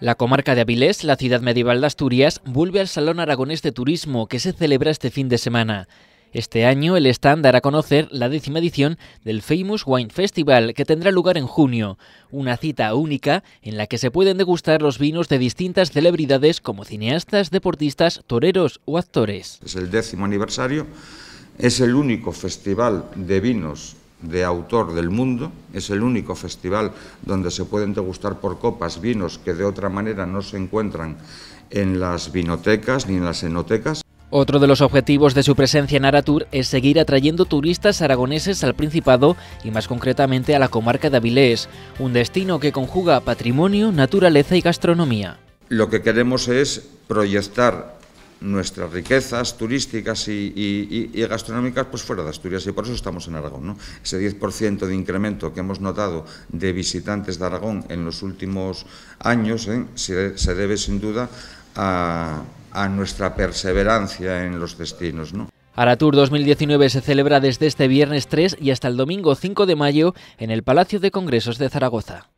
La comarca de Avilés, la ciudad medieval de Asturias, vuelve al Salón Aragonés de Turismo que se celebra este fin de semana. Este año el stand dará a conocer la décima edición del Famous Wine Festival que tendrá lugar en junio, una cita única en la que se pueden degustar los vinos de distintas celebridades como cineastas, deportistas, toreros o actores. Es el décimo aniversario, es el único festival de vinos de autor del mundo, es el único festival donde se pueden degustar por copas vinos que de otra manera no se encuentran en las vinotecas ni en las enotecas. Otro de los objetivos de su presencia en Aratur es seguir atrayendo turistas aragoneses al Principado y más concretamente a la comarca de Avilés, un destino que conjuga patrimonio, naturaleza y gastronomía. Lo que queremos es proyectar nuestras riquezas turísticas y, gastronómicas pues fuera de Asturias y por eso estamos en Aragón. Ese 10% de incremento que hemos notado de visitantes de Aragón en los últimos años ¿eh? se, debe sin duda a, nuestra perseverancia en los destinos. Aratur 2019 se celebra desde este viernes 3 y hasta el domingo 5 de mayo en el Palacio de Congresos de Zaragoza.